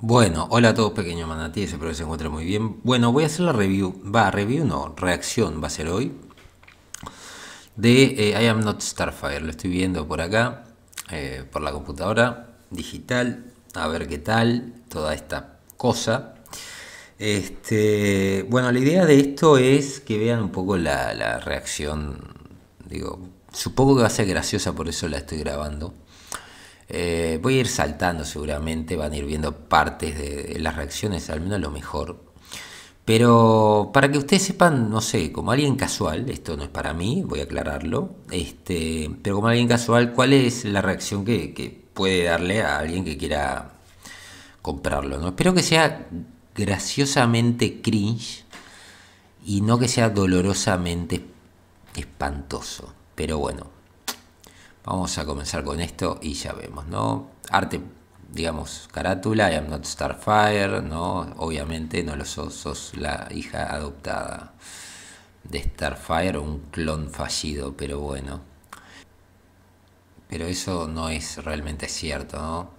Bueno, hola a todos pequeños manatíes, espero que se encuentren muy bien. Bueno, voy a hacer la review, va, review no, reacción va a ser hoy, de eh, I Am Not Starfire. Lo estoy viendo por acá, eh, por la computadora digital, a ver qué tal toda esta cosa. Este, bueno, la idea de esto es que vean un poco la, la reacción, digo, supongo que va a ser graciosa, por eso la estoy grabando. Eh, voy a ir saltando seguramente, van a ir viendo partes de las reacciones, al menos lo mejor. Pero para que ustedes sepan, no sé, como alguien casual, esto no es para mí, voy a aclararlo, este, pero como alguien casual, ¿cuál es la reacción que, puede darle a alguien que quiera comprarlo? ¿no? Espero que sea graciosamente cringe y no que sea dolorosamente espantoso. Pero bueno, Vamos a comenzar con esto y ya vemos, ¿no? Arte, digamos, carátula, I am not Starfire, ¿no? Obviamente no lo sos, sos la hija adoptada de Starfire, un clon fallido, pero bueno. Pero eso no es realmente cierto, ¿no?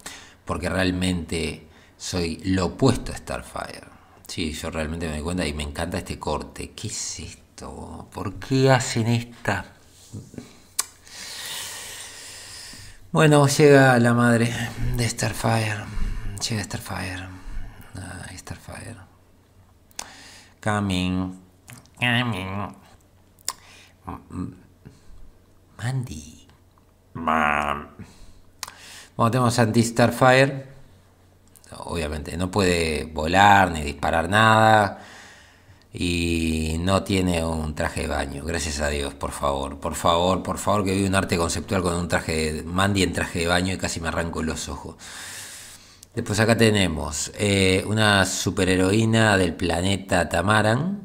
Porque realmente soy lo opuesto a Starfire. Sí, yo realmente me doy cuenta y me encanta este corte. ¿Qué es esto? ¿Por qué hacen esta bueno, llega la madre de Starfire. Llega Starfire. Starfire. Coming. Coming. Mandy. Mam. Bueno, tenemos anti-Starfire. Obviamente, no puede volar ni disparar nada y no tiene un traje de baño. Gracias a Dios, por favor, por favor, por favor, que vi un arte conceptual con un traje de Mandy en traje de baño y casi me arranco los ojos. Después acá tenemos eh, una superheroína del planeta Tamaran.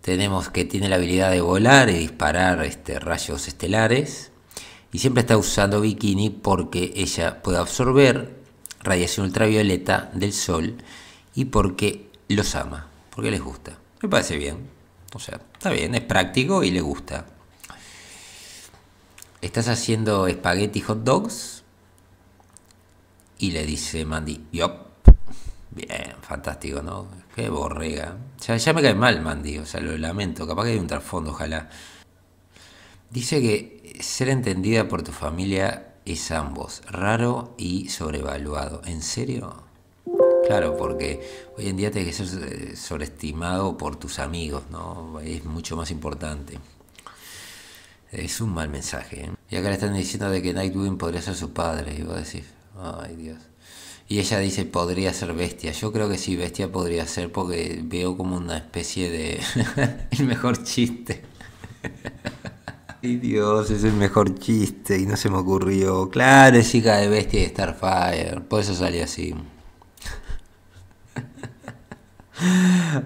Tenemos que tiene la habilidad de volar y disparar este, rayos estelares. Y siempre está usando bikini porque ella puede absorber radiación ultravioleta del sol y porque los ama, porque les gusta. Me parece bien. O sea, está bien, es práctico y le gusta. ¿Estás haciendo espagueti hot dogs? Y le dice Mandy, yop. Bien, fantástico, ¿no? Qué borrega. Ya, ya me cae mal Mandy, o sea, lo lamento. Capaz que hay un trasfondo, ojalá. Dice que ser entendida por tu familia es ambos, raro y sobrevaluado. ¿En serio? Claro, porque hoy en día te que ser eh, sobreestimado por tus amigos, ¿no? Es mucho más importante. Es un mal mensaje. ¿eh? Y acá le están diciendo de que Nightwing podría ser su padre. Y vos decís, ay Dios. Y ella dice, podría ser bestia. Yo creo que sí, bestia podría ser porque veo como una especie de... el mejor chiste. ay Dios, es el mejor chiste y no se me ocurrió. Claro, es hija de bestia y de Starfire. Por eso salió así.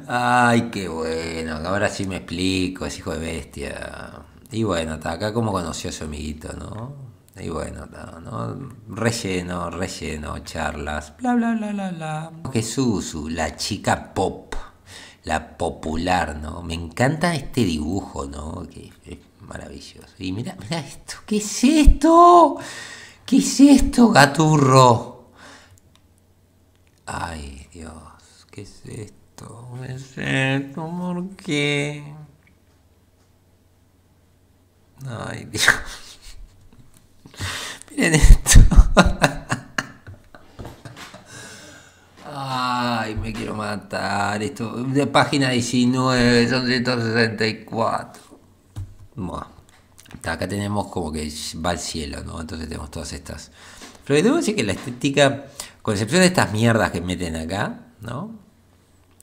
Ay, qué bueno. Ahora sí me explico, es hijo de bestia. Y bueno, acá como conoció a su amiguito, ¿no? Y bueno, no, relleno, relleno, charlas, bla, bla, bla, bla, bla. Jesús, la chica pop, la popular, ¿no? Me encanta este dibujo, ¿no? Que es maravilloso. Y mira, mira esto, ¿qué es esto? ¿Qué es esto, gaturro? Ay, Dios, ¿qué es esto? me es Ay, Dios. Miren esto. Ay, me quiero matar. Esto de página 19, son 164. Bueno, acá tenemos como que va al cielo, ¿no? Entonces tenemos todas estas. Pero debo decir que la estética, con excepción de estas mierdas que meten acá, ¿no?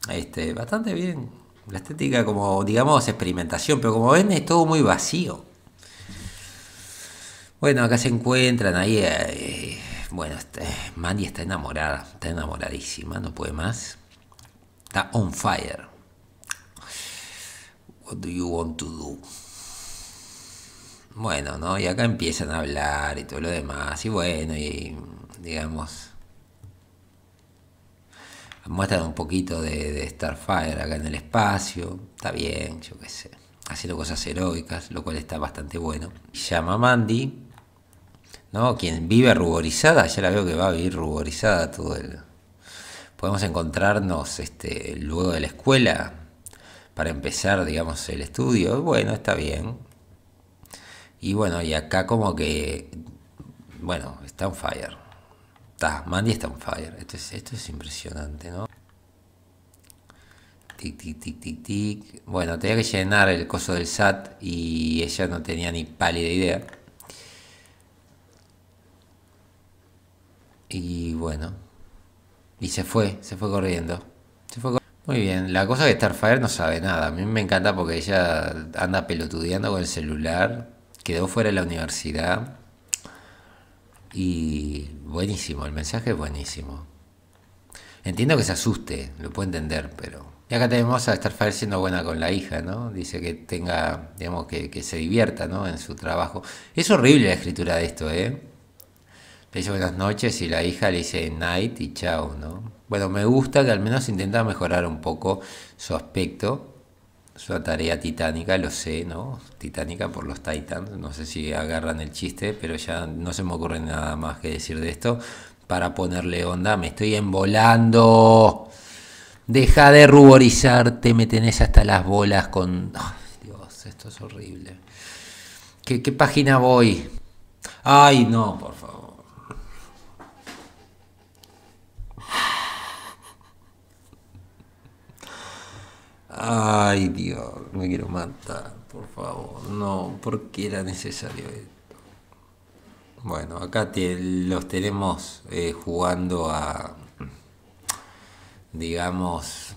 Este, bastante bien. La estética como, digamos, experimentación, pero como ven es todo muy vacío. Bueno, acá se encuentran, ahí... Eh, eh, bueno, este, Mandy está enamorada, está enamoradísima, no puede más. Está on fire. What do you want to do? Bueno, ¿no? Y acá empiezan a hablar y todo lo demás. Y bueno, y digamos, muestran un poquito de, Starfire acá en el espacio, está bien, yo qué sé, haciendo cosas heroicas, lo cual está bastante bueno. Llama a Mandy, ¿no? Quien vive ruborizada, ya la veo que va a vivir ruborizada todo el... Podemos encontrarnos este, luego de la escuela para empezar, digamos, el estudio. Bueno, está bien. Y bueno, y acá como que, bueno, está un fire. Ta, Mandy está en fire. Esto es, impresionante, ¿no? Tic, tic, tic, tic, tic. Bueno, tenía que llenar el coso del SAT y ella no tenía ni pálida idea. Y bueno. Y se fue, se fue corriendo. Muy bien, la cosa de Starfire no sabe nada. A mí me encanta porque ella anda pelotudeando con el celular. Quedó fuera de la universidad. Y buenísimo, el mensaje es buenísimo. Entiendo que se asuste, lo puedo entender, pero... Y acá tenemos a Starfire siendo buena con la hija, ¿no? Dice que tenga, digamos, que, que se divierta, ¿no? En su trabajo. Es horrible la escritura de esto, ¿eh? Le dice buenas noches y la hija le dice night y chau ¿no? Bueno, me gusta que al menos intenta mejorar un poco su aspecto su tarea titánica, lo sé, ¿no? Titánica por los Titans. No sé si agarran el chiste, pero ya no se me ocurre nada más que decir de esto. Para ponerle onda, me estoy embolando. Deja de ruborizarte, me tenés hasta las bolas con... Dios, esto es horrible. qué página voy? Ay, no, por favor. Ay Dios, me quiero matar, por favor. No, ¿por qué era necesario esto? Bueno, acá los tenemos eh, jugando a, digamos,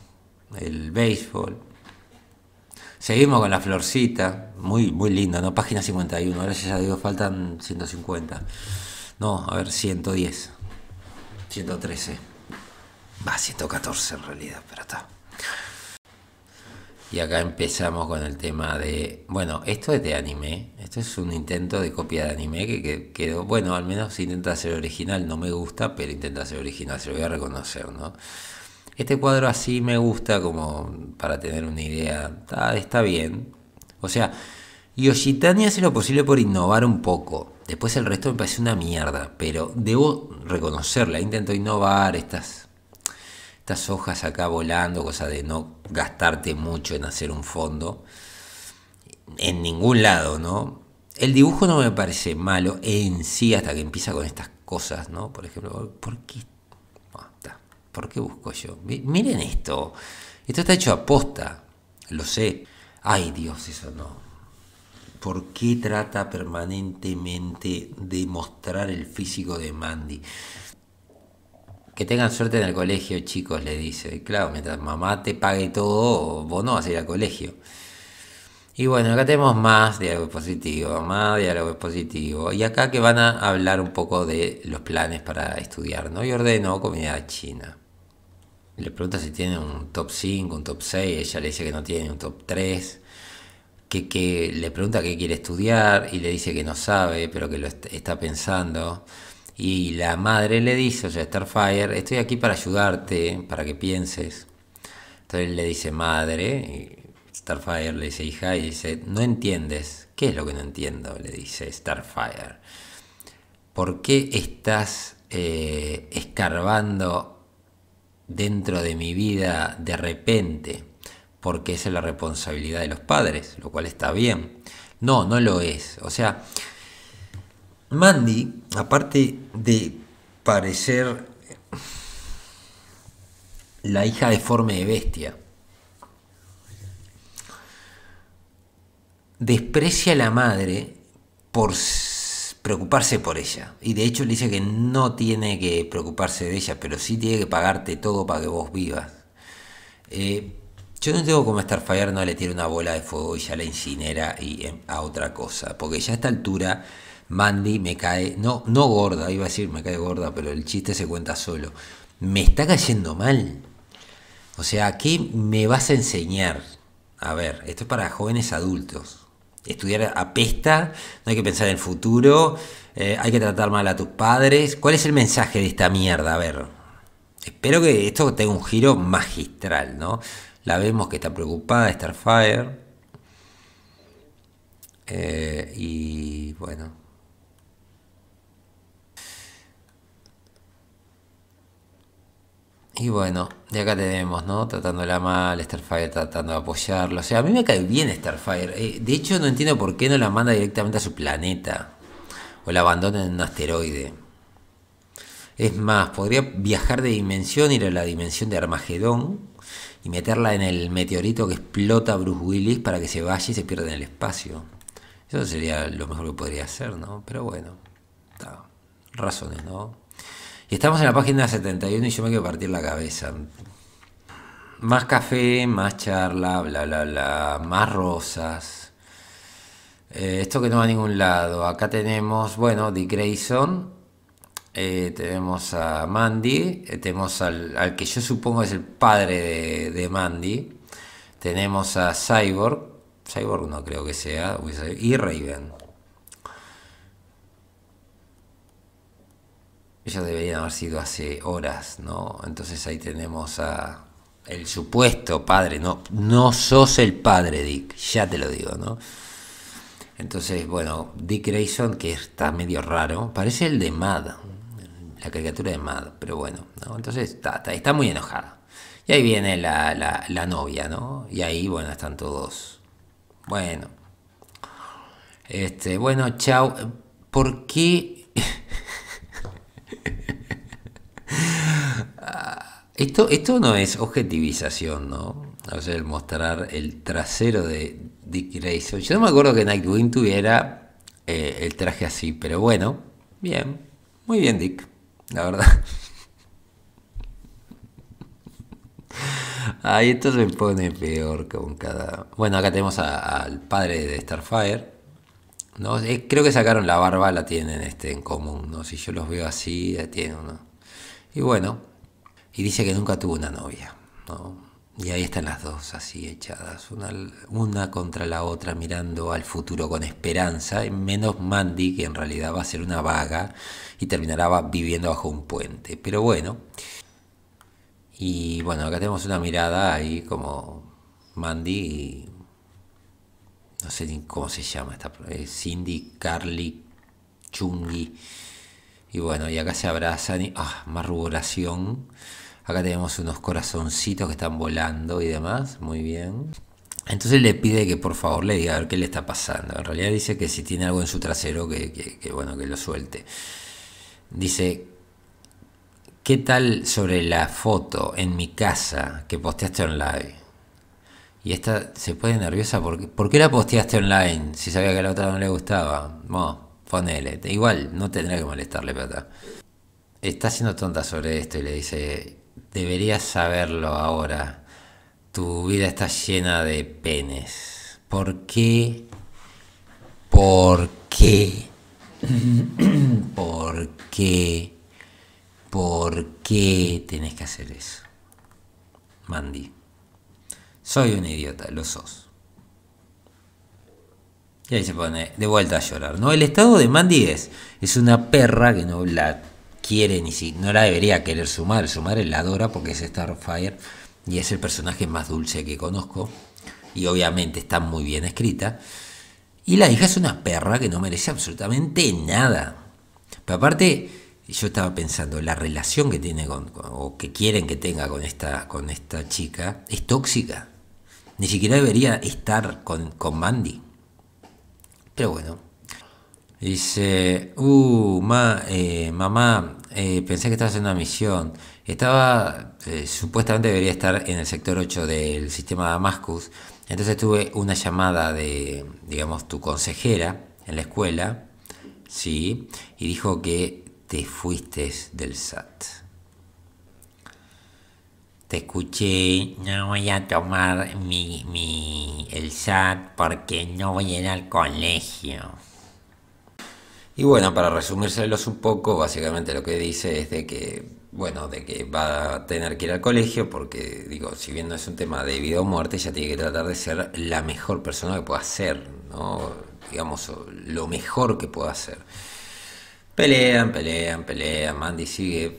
el béisbol. Seguimos con la florcita, muy, muy linda, ¿no? Página 51, gracias a Dios, faltan 150. No, a ver, 110. 113. Va, 114 en realidad, pero está. Y acá empezamos con el tema de, bueno, esto es de anime, esto es un intento de copia de anime que, quedó, bueno, al menos intenta ser original, no me gusta, pero intenta ser original, se lo voy a reconocer, ¿no? Este cuadro así me gusta como para tener una idea, está bien. O sea, Yoshitani hace lo posible por innovar un poco, después el resto me parece una mierda, pero debo reconocerla, intento innovar estas estas hojas acá volando, cosa de no gastarte mucho en hacer un fondo. En ningún lado, ¿no? El dibujo no me parece malo en sí hasta que empieza con estas cosas, ¿no? Por ejemplo, ¿por qué? Ah, ¿Por qué busco yo? Miren esto. Esto está hecho a posta. Lo sé. Ay, Dios, eso no. ¿Por qué trata permanentemente de mostrar el físico de Mandy? Que tengan suerte en el colegio, chicos, le dice. claro, mientras mamá te pague todo, vos no vas a ir al colegio. Y bueno, acá tenemos más diálogo positivo, más diálogo positivo. Y acá que van a hablar un poco de los planes para estudiar, ¿no? Y ordenó comunidad china. Le pregunta si tiene un top 5, un top 6. Ella le dice que no tiene un top 3. Que, que le pregunta qué quiere estudiar y le dice que no sabe, pero que lo está pensando. Y la madre le dice, o sea, Starfire, estoy aquí para ayudarte, para que pienses. Entonces le dice madre, Starfire le dice hija, y dice, no entiendes. ¿Qué es lo que no entiendo? Le dice Starfire. ¿Por qué estás eh, escarbando dentro de mi vida de repente? Porque esa es la responsabilidad de los padres, lo cual está bien. No, no lo es. O sea, Mandy, aparte de parecer la hija deforme de bestia, desprecia a la madre por preocuparse por ella. Y de hecho le dice que no tiene que preocuparse de ella, pero sí tiene que pagarte todo para que vos vivas. Eh, yo no tengo como Starfire no le tira una bola de fuego y ya la incinera y a otra cosa. Porque ya a esta altura Mandy me cae, no, no gorda, iba a decir me cae gorda, pero el chiste se cuenta solo. Me está cayendo mal. O sea, ¿qué me vas a enseñar? A ver, esto es para jóvenes adultos. Estudiar apesta, no hay que pensar en el futuro, eh, hay que tratar mal a tus padres. ¿Cuál es el mensaje de esta mierda? A ver, espero que esto tenga un giro magistral, ¿no? La vemos que está preocupada, Starfire. Eh, y bueno, Y bueno, de acá tenemos, ¿no? Tratándola mal, Starfire tratando de apoyarlo. O sea, a mí me cae bien Starfire. Eh, de hecho, no entiendo por qué no la manda directamente a su planeta. O la abandona en un asteroide. Es más, podría viajar de dimensión, ir a la dimensión de Armagedón y meterla en el meteorito que explota Bruce Willis para que se vaya y se pierda en el espacio. Eso sería lo mejor que podría hacer, ¿no? Pero bueno, razones, ¿no? Y estamos en la página 71 y yo me quiero partir la cabeza. Más café, más charla, bla, bla, bla, más rosas. Eh, esto que no va a ningún lado. Acá tenemos, bueno, Dick Grayson. Eh, tenemos a Mandy. Eh, tenemos al, que yo supongo es el padre de, de Mandy. Tenemos a Cyborg. Cyborg no creo que sea. Y Raven. Ellos deberían haber sido hace horas, ¿no? Entonces ahí tenemos a el supuesto padre, no, no sos el padre, Dick, ya te lo digo, ¿no? Entonces, bueno, Dick Grayson, que está medio raro, parece el de Mad, la caricatura de Mad, pero bueno, ¿no? Entonces está, está, muy enojada. Y ahí viene la, la, la novia, ¿no? Y ahí, bueno, están todos. Bueno. Este, bueno, chao. ¿Por qué Esto, no es objetivización, ¿no? O sea, mostrar el trasero de Dick Grayson. Yo no me acuerdo que Nightwing tuviera eh, el traje así, pero bueno, bien. Muy bien, Dick, la verdad. Ahí esto se pone peor con cada. Bueno, acá tenemos al padre de Starfire. ¿no? Eh, creo que sacaron la barba, la tienen este en común. ¿no? Si yo los veo así, la eh, tienen uno. Y bueno, y dice que nunca tuvo una novia, ¿no? Y ahí están las dos así echadas, una, contra la otra, mirando al futuro con esperanza, menos Mandy, que en realidad va a ser una vaga y terminará viviendo bajo un puente. Pero bueno, y bueno, acá tenemos una mirada ahí como Mandy, no sé ni cómo se llama esta, eh, Cindy, Carly, Chungi, y bueno, y acá se abrazan y, ah, más ruboración Acá tenemos unos corazoncitos que están volando y demás. Muy bien. Entonces le pide que por favor le diga a ver qué le está pasando. En realidad dice que si tiene algo en su trasero, que, bueno, que lo suelte. Dice, ¿qué tal sobre la foto en mi casa que posteaste online? Y esta se pone nerviosa porque, ¿por qué la posteaste online? Si sabía que a la otra no le gustaba. Bueno, ponele. Igual, no tendría que molestarle, Pata. Está haciendo tonta sobre esto y le dice, Deberías saberlo ahora. Tu vida está llena de penes. ¿Por qué? ¿Por qué? ¿Por qué? ¿Por qué tenés que hacer eso? Mandy, soy un idiota, lo sos. Y ahí se pone de vuelta a llorar. ¿no? El estado de Mandy es, es una perra que no la si no la debería querer Sumar. su madre la adora porque es Starfire y es el personaje más dulce que conozco. Y obviamente está muy bien escrita. Y la hija es una perra que no merece absolutamente nada. Pero aparte, yo estaba pensando, la relación que tiene con, o que quieren que tenga con esta, con esta chica es tóxica. Ni siquiera debería estar con, con Mandy. Pero bueno, Dice, uh, eh, mamá, eh, pensé que estabas en una misión. Estaba, eh, supuestamente debería estar en el sector 8 del sistema Damascus. Entonces tuve una llamada de, digamos, tu consejera en la escuela, ¿sí? Y dijo que te fuiste del SAT. Te escuché, no voy a tomar mi, mi, el SAT porque no voy a ir al colegio. Y bueno, para resumírselos un poco, básicamente lo que dice es de que, bueno, de que va a tener que ir al colegio porque, digo, si bien no es un tema de vida o muerte, ya tiene que tratar de ser la mejor persona que pueda ser, ¿no? Digamos, lo mejor que pueda ser. Pelean, pelean, pelean, Mandy sigue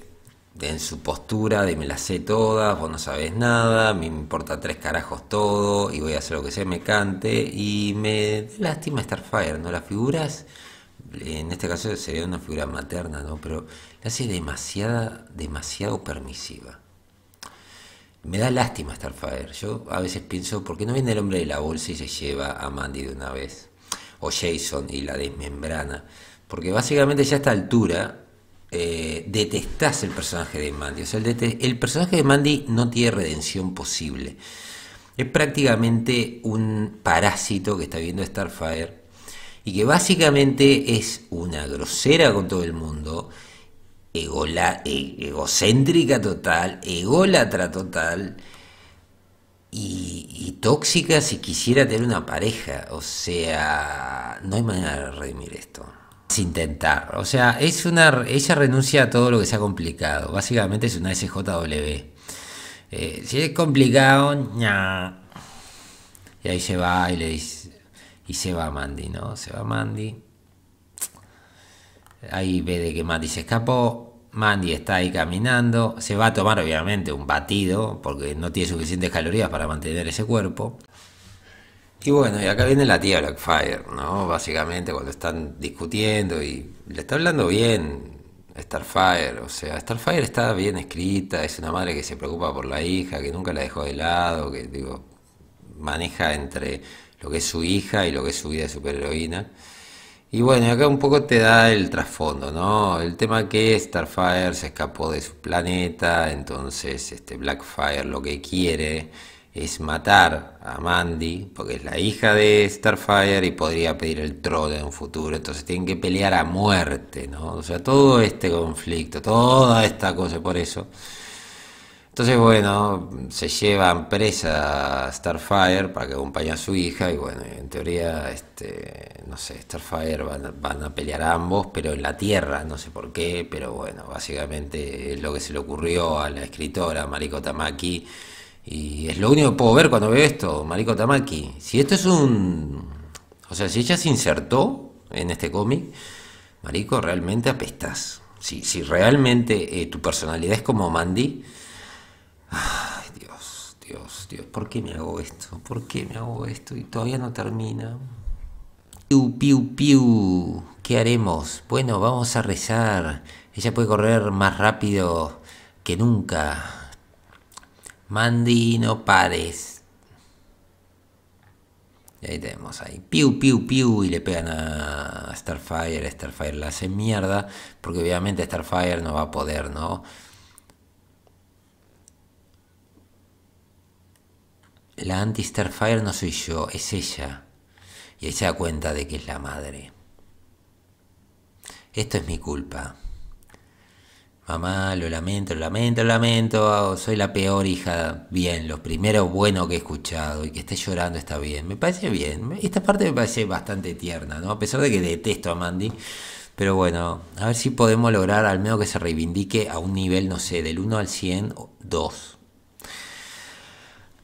en su postura de me la sé todas, vos no sabes nada, me importa tres carajos todo y voy a hacer lo que sea, me cante y me lástima Starfire, ¿no? Las figuras en este caso sería una figura materna, ¿no? Pero la hace demasiada, demasiado permisiva. Me da lástima Starfire. Yo a veces pienso, ¿por qué no viene el hombre de la bolsa y se lleva a Mandy de una vez? O Jason y la desmembrana. Porque básicamente ya a esta altura eh, detestás el personaje de Mandy. O sea, el, el personaje de Mandy no tiene redención posible. Es prácticamente un parásito que está viendo Starfire y que básicamente es una grosera con todo el mundo, e, egocéntrica total, ególatra total y, tóxica si quisiera tener una pareja. O sea, no hay manera de redimir esto. sin intentar, o sea, es una, ella renuncia a todo lo que sea complicado. Básicamente es una SJW. Eh, si es complicado, ña. Y ahí se va y le dice, y se va Mandy, ¿no? Se va Mandy. Ahí ve de que Mandy se escapó. Mandy está ahí caminando. Se va a tomar obviamente un batido porque no tiene suficientes calorías para mantener ese cuerpo. Y bueno, y acá viene la tía Blackfire, ¿no? Básicamente cuando están discutiendo y le está hablando bien Starfire, o sea, Starfire está bien escrita, es una madre que se preocupa por la hija, que nunca la dejó de lado, que digo, maneja entre lo que es su hija y lo que es su vida de superheroína. Y bueno, acá un poco te da el trasfondo, ¿no? El tema que Starfire se escapó de su planeta, entonces este Blackfire lo que quiere es matar a Mandy, porque es la hija de Starfire y podría pedir el trono en un futuro. Entonces tienen que pelear a muerte, ¿no? O sea, todo este conflicto, toda esta cosa, por eso entonces, bueno, se lleva presa a Starfire para que acompañe a su hija y bueno, en teoría, este, no sé, Starfire van, a pelear ambos, pero en la Tierra, no sé por qué, pero bueno, básicamente es lo que se le ocurrió a la escritora Mariko Tamaki y es lo único que puedo ver cuando veo esto, Mariko Tamaki. Si esto es un... O sea, si ella se insertó en este cómic, Mariko realmente apestas. Si, si realmente eh, tu personalidad es como Mandy, Ay, Dios, Dios, Dios, ¿por qué me hago esto? ¿Por qué me hago esto? Y todavía no termina. Piu, piu, piu. ¿Qué haremos? Bueno, vamos a rezar. Ella puede correr más rápido que nunca. Mandy, no pares. Y ahí tenemos ahí. Piu, piu, piu. Y le pegan a Starfire. Starfire la hace mierda. Porque obviamente Starfire no va a poder, ¿no? la anti-Starfire no soy yo, es ella. Y ella da cuenta de que es la madre. Esto es mi culpa. Mamá, lo lamento, lo lamento, lo lamento. Soy la peor hija. Bien, lo primero bueno que he escuchado y que esté llorando está bien. Me parece bien. Esta parte me parece bastante tierna, ¿no? A pesar de que detesto a Mandy. Pero bueno, a ver si podemos lograr al menos que se reivindique a un nivel, no sé, del 1 al 100, 2.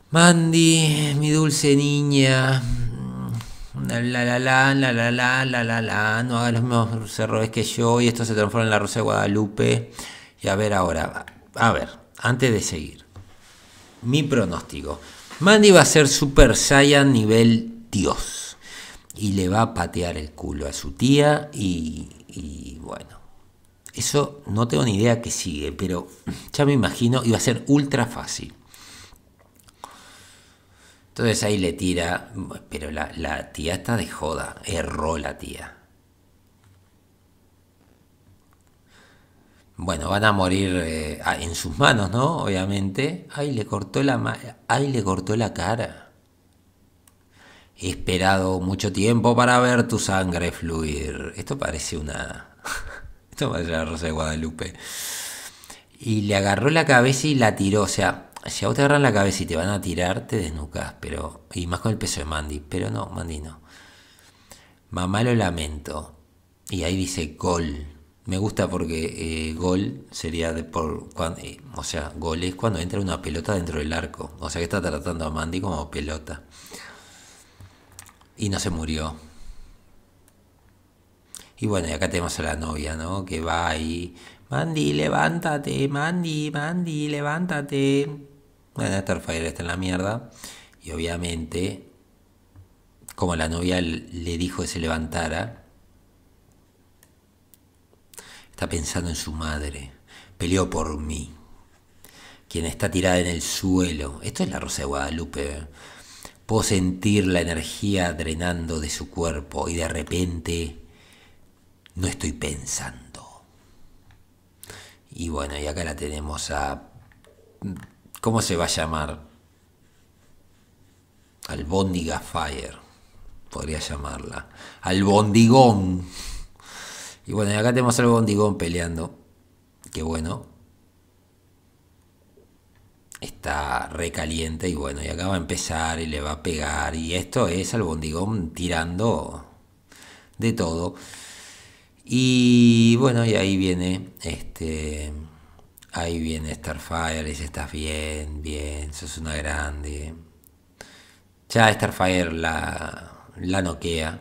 Mandy, mi dulce niña. Mm, la la la la la la la la la No hagas los mismos errores que yo y esto se transforma en la Rosa de Guadalupe. Y a ver ahora. A ver, antes de seguir. Mi pronóstico. Mandy va a ser Super Saiyan nivel Dios. Y le va a patear el culo a su tía. Y, y bueno. Eso no tengo ni idea que sigue. Pero ya me imagino. Y va a ser ultra fácil. Entonces ahí le tira, pero la, tía está de joda, erró la tía. Bueno, van a morir eh, ah, en sus manos, ¿no? Obviamente. Ahí le cortó la, le cortó la cara. He esperado mucho tiempo para ver tu sangre fluir. Esto parece una... Esto parece Rosa de Guadalupe. Y le agarró la cabeza y la tiró. O sea, si a vos te agarran la cabeza y te van a tirarte de desnucas, pero. Y más con el peso de Mandy. Pero no, Mandy no. Mamá lo lamento. Y ahí dice gol. Me gusta porque eh, gol sería de por. Eh, o sea, gol es cuando entra una pelota dentro del arco. O sea que está tratando a Mandy como pelota. Y no se murió. Y bueno, y acá tenemos a la novia, ¿no? Que va ahí. Mandy, levántate, Mandy, Mandy, levántate. Bueno, Starfire está en la mierda. Y obviamente, como la novia le dijo que se levantara, está pensando en su madre. Peleó por mí. Quien está tirada en el suelo. Esto es la Rosa de Guadalupe. ¿eh? Puedo sentir la energía drenando de su cuerpo y de repente no estoy pensando. Y bueno, y acá la tenemos a ¿Cómo se va a llamar? Al Fire, podría llamarla. Al bondigón. Y bueno, acá tenemos al Bondigón peleando. Que bueno. Está recaliente y bueno, y acá va a empezar y le va a pegar. Y esto es al Bondigón tirando de todo. Y bueno, y ahí viene este Ahí viene Starfire, le dice, estás bien, bien, sos una grande. Ya Starfire la, la noquea.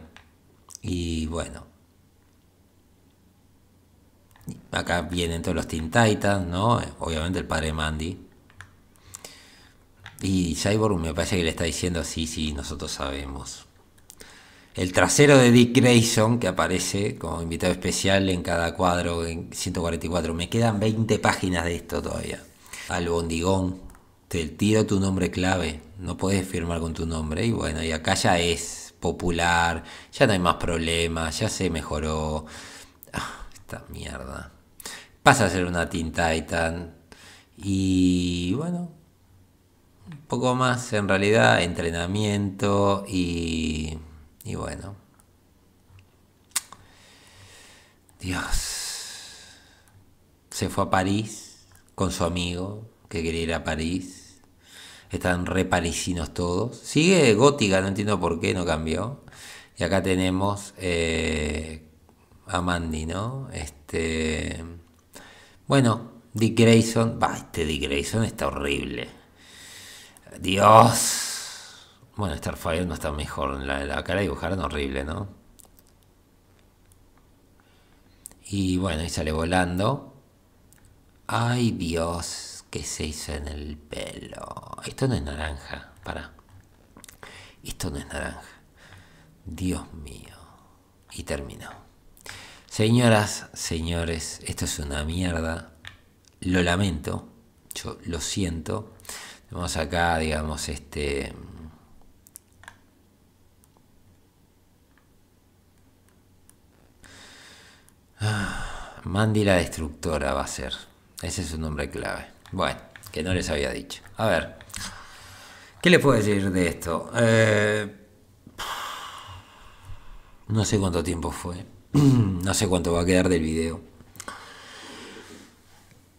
Y bueno. Acá vienen todos los Teen Titans, ¿no? Obviamente el padre Mandy. Y Cyborg me parece que le está diciendo, sí, sí, nosotros sabemos el trasero de Dick Grayson, que aparece como invitado especial en cada cuadro en 144. Me quedan 20 páginas de esto todavía. Al bondigón, te tiro tu nombre clave, no puedes firmar con tu nombre. Y bueno, y acá ya es popular, ya no hay más problemas, ya se mejoró. Ah, esta mierda. Pasa a ser una Teen Titan. Y bueno, un poco más en realidad, entrenamiento y y bueno. Dios. Se fue a París con su amigo que quería ir a París. Están re parisinos todos. Sigue gótica, no entiendo por qué, no cambió. Y acá tenemos eh, a Mandy, ¿no? Este. Bueno, Dick Grayson. va este Dick Grayson está horrible. Dios. Bueno, Starfire no está mejor. La, la cara dibujaron horrible, ¿no? Y bueno, y sale volando. Ay, Dios, ¿qué se hizo en el pelo? Esto no es naranja, para. Esto no es naranja. Dios mío. Y terminó. Señoras, señores, esto es una mierda. Lo lamento. Yo lo siento. Tenemos acá, digamos, este... Ah, Mandy la destructora va a ser. Ese es su nombre clave. Bueno, que no les había dicho. A ver. ¿Qué les puedo decir de esto? Eh, no sé cuánto tiempo fue. no sé cuánto va a quedar del video.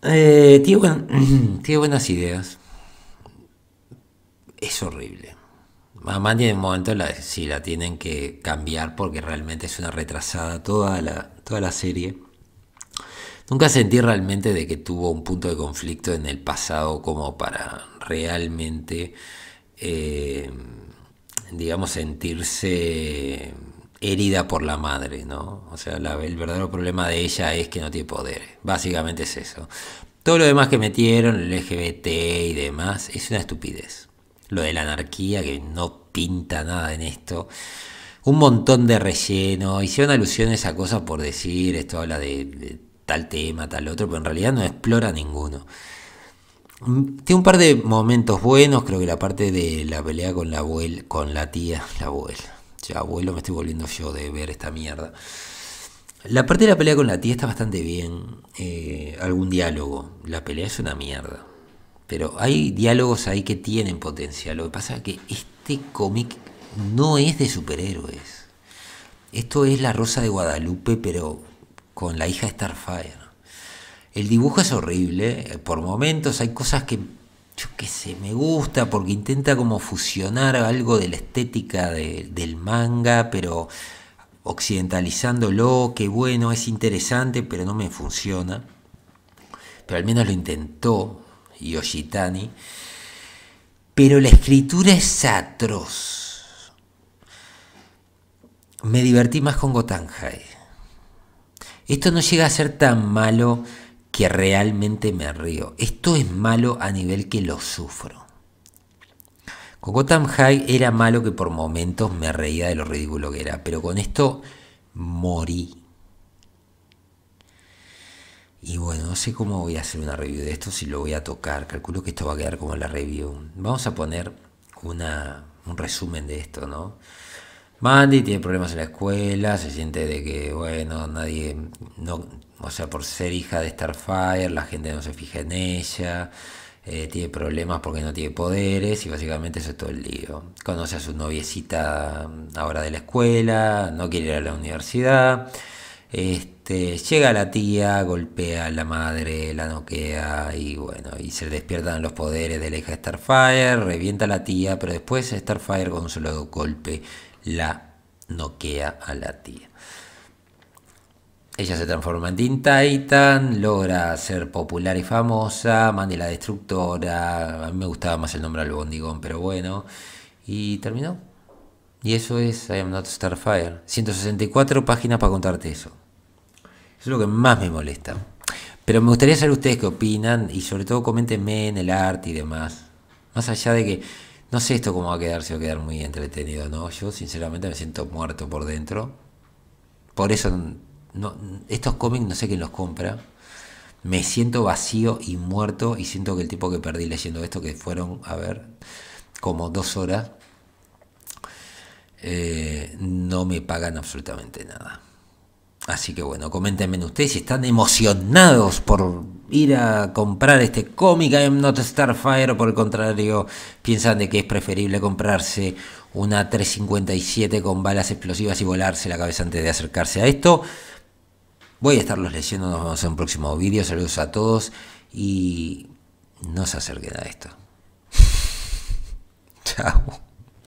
Eh, tiene, buenas ideas. Es horrible. Mandy en un momento la, la tienen que cambiar porque realmente es una retrasada toda la, toda la serie. Nunca sentí realmente de que tuvo un punto de conflicto en el pasado como para realmente, eh, digamos, sentirse herida por la madre, ¿no? O sea, el verdadero problema de ella es que no tiene poder Básicamente es eso. Todo lo demás que metieron, el LGBT y demás, es una estupidez. Lo de la anarquía, que no pinta nada en esto un montón de relleno, hicieron alusiones a cosas por decir, esto habla de, tal tema, tal otro, pero en realidad no explora ninguno. Mm, tiene un par de momentos buenos, creo que la parte de la pelea con la abuela, con la tía, la abuela. Ya abuelo me estoy volviendo yo de ver esta mierda. La parte de la pelea con la tía está bastante bien. Eh, algún diálogo. La pelea es una mierda. Pero hay diálogos ahí que tienen potencial. Lo que pasa es que este cómic no es de superhéroes. Esto es La Rosa de Guadalupe, pero con la hija Starfire. El dibujo es horrible, eh, por momentos hay cosas que yo qué sé, me gusta porque intenta como fusionar algo de la estética del manga, pero occidentalizándolo, que bueno, es interesante, pero no me funciona. Pero al menos lo intentó Yoshitani. Pero la escritura es atroz me divertí más con Gotan High. Esto no llega a ser tan malo que realmente me río. Esto es malo a nivel que lo sufro. Con Gotham High era malo que por momentos me reía de lo ridículo que era, pero con esto morí. Y bueno, no sé cómo voy a hacer una review de esto, si lo voy a tocar. Calculo que esto va a quedar como la review. Vamos a poner una, un resumen de esto, ¿no? Mandy tiene problemas en la escuela, se siente de que, bueno, nadie, no, o sea, por ser hija de Starfire, la gente no se fija en ella, eh, tiene problemas porque no tiene poderes y básicamente eso es todo el lío. Conoce a su noviecita ahora de la escuela, no quiere ir a la universidad. Este, llega la tía, golpea a la madre, la noquea y bueno, y se despiertan los poderes de la hija de Starfire, revienta a la tía, pero después Starfire con un solo golpe la noquea a la tía. Ella se transforma en Teen Titan, logra ser popular y famosa, Mandy la Destructora, a mí me gustaba más el nombre al bondigón, pero bueno, y terminó. Y eso es I Am Not Starfire. 164 páginas para contarte eso. Eso es lo que más me molesta. Pero me gustaría saber ustedes qué opinan y sobre todo coméntenme en el arte y demás. Más allá de que no sé esto cómo va a quedar, si va a quedar muy entretenido, ¿no? Yo sinceramente me siento muerto por dentro. Por eso estos cómics no sé quién los compra. Me siento vacío y muerto y siento que el tipo que perdí leyendo esto, que fueron, a ver, como dos horas, eh, no me pagan absolutamente nada. Así que bueno, coméntenme ustedes si están emocionados por ir a comprar este cómic I'm Not Starfire o por el contrario piensan de que es preferible comprarse una 357 con balas explosivas y volarse la cabeza antes de acercarse a esto. Voy a estarlos leyendo, nos vemos en un próximo vídeo, saludos a todos y no se acerquen a esto. Chao.